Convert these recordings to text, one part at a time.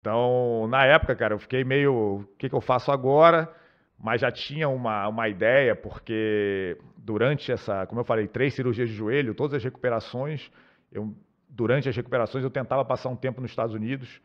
Então, na época, cara, eu fiquei meio. O que, que eu faço agora? Mas já tinha uma, uma ideia, porque durante essa, como eu falei, três cirurgias de joelho, todas as recuperações, eu, durante as recuperações eu tentava passar um tempo nos Estados Unidos.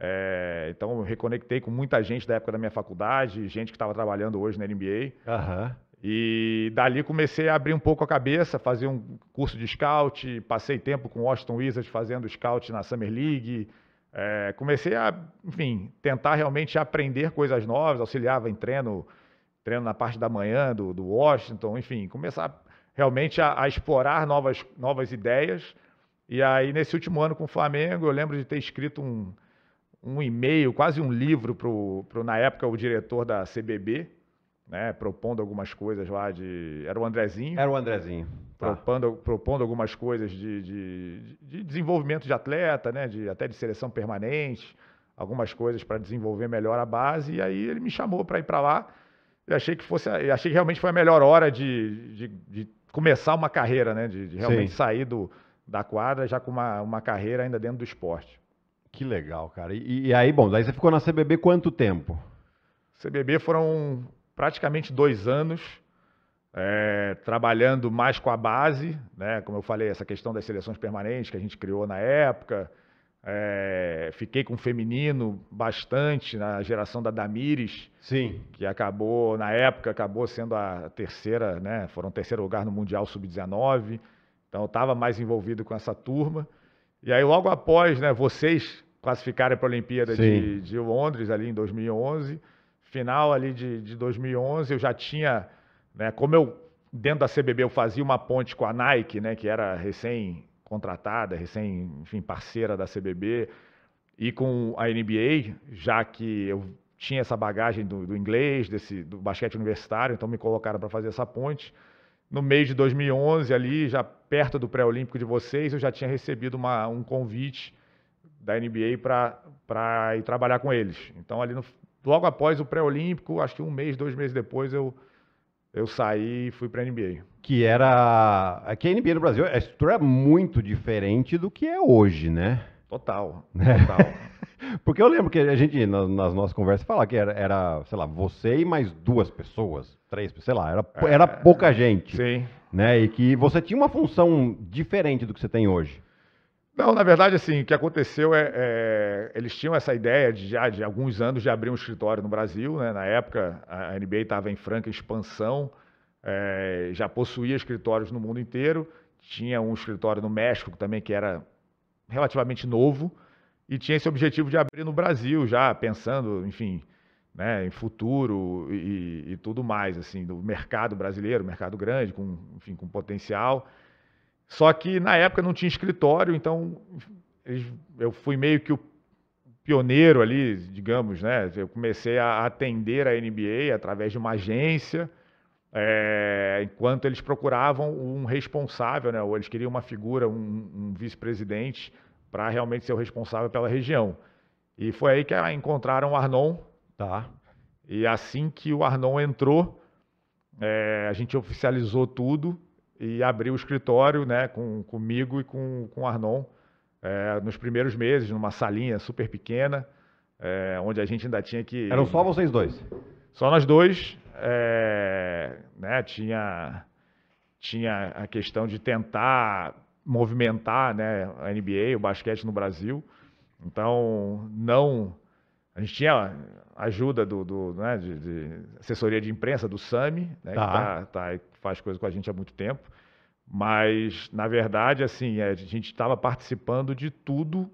É, então, eu reconectei com muita gente da época da minha faculdade, gente que estava trabalhando hoje na NBA. Uhum. E dali comecei a abrir um pouco a cabeça, fazer um curso de scout, passei tempo com o Washington Wizards fazendo scout na Summer League. É, comecei a, enfim, tentar realmente aprender coisas novas, auxiliava em treino, treino na parte da manhã do, do Washington, enfim, começar realmente a, a, explorar novas, novas ideias. E aí, nesse último ano com o Flamengo, eu lembro de ter escrito um, um e-mail, quase um livro para, na época, o diretor da CBB, né, propondo algumas coisas lá de. Era o Andrezinho? Era o Andrezinho. Tá. Propondo, propondo algumas coisas de, de, de, desenvolvimento de atleta, né, de, até de seleção permanente, algumas coisas para desenvolver melhor a base. E aí ele me chamou para ir para lá. Eu achei que fosse, achei que realmente foi a melhor hora de, de, de começar uma carreira, né, de, de realmente Sim. sair do, da quadra já com uma, uma carreira ainda dentro do esporte. Que legal, cara. E, e aí, bom, daí você ficou na CBB quanto tempo? CBB foram praticamente dois anos é, trabalhando mais com a base, né? Como eu falei, essa questão das seleções permanentes que a gente criou na época. É, fiquei com o feminino bastante na geração da Damires, Sim. que acabou na época acabou sendo a terceira, né? Foram terceiro lugar no mundial sub-19. Então eu estava mais envolvido com essa turma. E aí logo após, né? Vocês classificarem para a Olimpíada de, de Londres ali em 2011 final ali de, de 2011, eu já tinha, né, como eu dentro da CBB eu fazia uma ponte com a Nike, né, que era recém contratada, recém, enfim, parceira da CBB, e com a NBA, já que eu tinha essa bagagem do, do inglês, desse do basquete universitário, então me colocaram para fazer essa ponte. No mês de 2011 ali, já perto do pré-olímpico de vocês, eu já tinha recebido uma, um convite da NBA para ir trabalhar com eles. Então, ali no, logo após o pré-olímpico, acho que um mês, dois meses depois, eu, eu saí e fui para a NBA. Que era. Aqui a NBA no Brasil, a estrutura é muito diferente do que é hoje, né? Total. Né? Total. Porque eu lembro que a gente, nas nossas conversas, falava que era, era, sei lá, você e mais duas pessoas, três, sei lá, era, é, era é, pouca gente. Sim. Né? E que você tinha uma função diferente do que você tem hoje. Não, na verdade, assim, o que aconteceu é, é eles tinham essa ideia de já de alguns anos de abrir um escritório no Brasil, né? Na época a NBA estava em franca expansão, é, já possuía escritórios no mundo inteiro, tinha um escritório no México também que era relativamente novo e tinha esse objetivo de abrir no Brasil já pensando, enfim, né, em futuro e, e tudo mais assim do mercado brasileiro, mercado grande com, enfim, com potencial. Só que na época não tinha escritório, então eu fui meio que o pioneiro ali, digamos, né? Eu comecei a atender a NBA através de uma agência, é, enquanto eles procuravam um responsável, né? Ou eles queriam uma figura, um, um vice-presidente, para realmente ser o responsável pela região. E foi aí que ah, encontraram o Arnon. Tá. E assim que o Arnon entrou, é, a gente oficializou tudo e abri o escritório né, com, comigo e com, com o Arnon é, nos primeiros meses, numa salinha super pequena, é, onde a gente ainda tinha que. Eram só vocês dois? Só nós dois. É, né, tinha, tinha a questão de tentar movimentar né, a NBA, o basquete no Brasil. Então, não a gente tinha ajuda do, do né, de, de, assessoria de imprensa do SAMI, né, tá. que tá, tá, tá faz coisa com a gente há muito tempo. Mas, na verdade, assim, a gente estava participando de tudo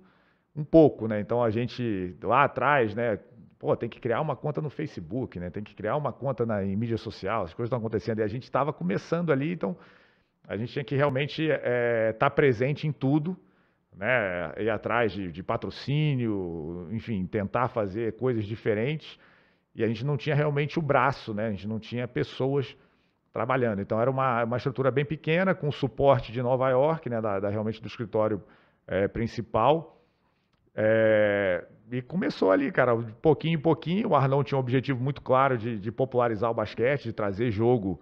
um pouco, né? Então a gente lá atrás, né? Pô, tem que criar uma conta no Facebook, né? Tem que criar uma conta na, em mídia social, as coisas estão acontecendo. E a gente estava começando ali, então a gente tinha que realmente estar eh, é, tá presente em tudo né, ir atrás de, de patrocínio, enfim, tentar fazer coisas diferentes. E a gente não tinha realmente o braço, né? A gente não tinha pessoas trabalhando. Então era uma, uma estrutura bem pequena, com suporte de Nova York, né, da, da realmente do escritório é, principal. É, e começou ali, cara, de pouquinho em pouquinho. O Arnão tinha um objetivo muito claro de, de, popularizar o basquete, de trazer jogo,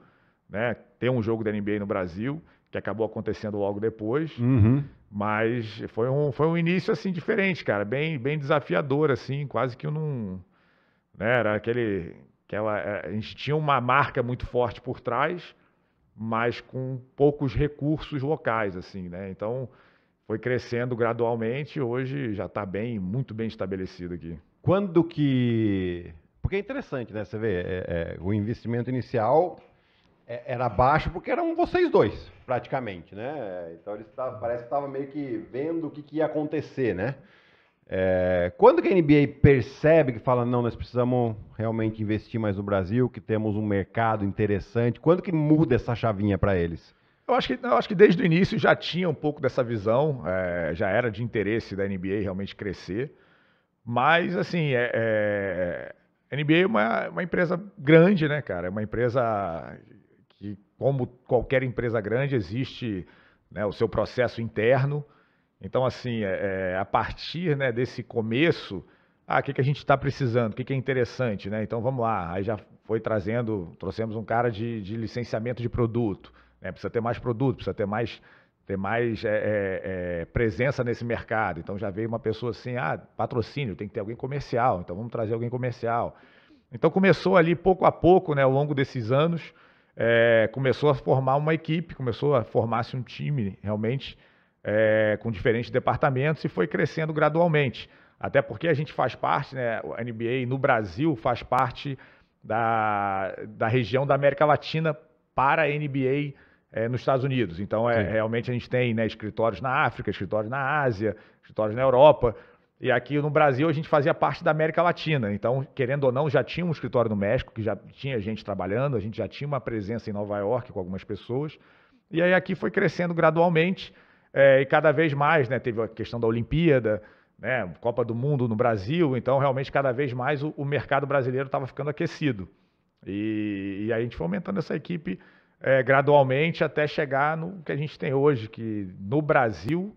né, ter um jogo da NBA no Brasil, que acabou acontecendo logo depois. Uhum. Mas foi um, foi um início assim diferente, cara, bem, bem desafiador assim, quase que eu não, né, era aquele, aquela, é, a gente tinha uma marca muito forte por trás, mas com poucos recursos locais assim, né? Então foi crescendo gradualmente, hoje já está bem, muito bem estabelecido aqui. Quando que porque é interessante, né? Você vê, é, é, o investimento inicial é, era baixo porque eram vocês dois, praticamente, né? Então eles tavam, parece que estavam meio que vendo o que, que ia acontecer, né? É, quando que a NBA percebe que fala, não, nós precisamos realmente investir mais no Brasil, que temos um mercado interessante, quando que muda essa chavinha para eles? Eu acho, que, eu acho que desde o início já tinha um pouco dessa visão, é, já era de interesse da NBA realmente crescer, mas assim, é, é NBA é uma, uma empresa grande, né, cara? É uma empresa como qualquer empresa grande, existe né, o seu processo interno. Então, assim, é, é a partir né, desse começo, ah, o que, que a gente está precisando, o que, que é interessante, né? Então, vamos lá. Aí já foi trazendo, trouxemos um cara de, de licenciamento de produto. Né? Precisa ter mais produto, precisa ter mais, ter mais é, é, é presença nesse mercado. Então, já veio uma pessoa assim, ah, patrocínio, tem que ter alguém comercial. Então, vamos trazer alguém comercial. Então, começou ali pouco a pouco, né, ao longo desses anos, é, começou a formar uma equipe, começou a formar-se um time realmente é, com diferentes departamentos e foi crescendo gradualmente. Até porque a gente faz parte, né, NBA no Brasil faz parte da, da região da América Latina para a NBA é, nos Estados Unidos. Então, é, realmente a gente tem né, escritórios na África, escritórios na Ásia, escritórios na Europa. E aqui no Brasil a gente fazia parte da América Latina. Então, querendo ou não, já tinha um escritório no México, que já tinha gente trabalhando, a gente já tinha uma presença em Nova York com algumas pessoas. E aí aqui foi crescendo gradualmente é, e cada vez mais, né? Teve a questão da Olimpíada, né? Copa do Mundo no Brasil. Então, realmente, cada vez mais o, o mercado brasileiro estava ficando aquecido. E, e aí a gente foi aumentando essa equipe é, gradualmente até chegar no que a gente tem hoje, que no Brasil,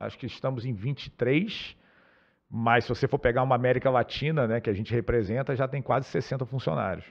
acho que estamos em 23 mas se você for pegar uma América Latina, né, que a gente representa, já tem quase 60 funcionários.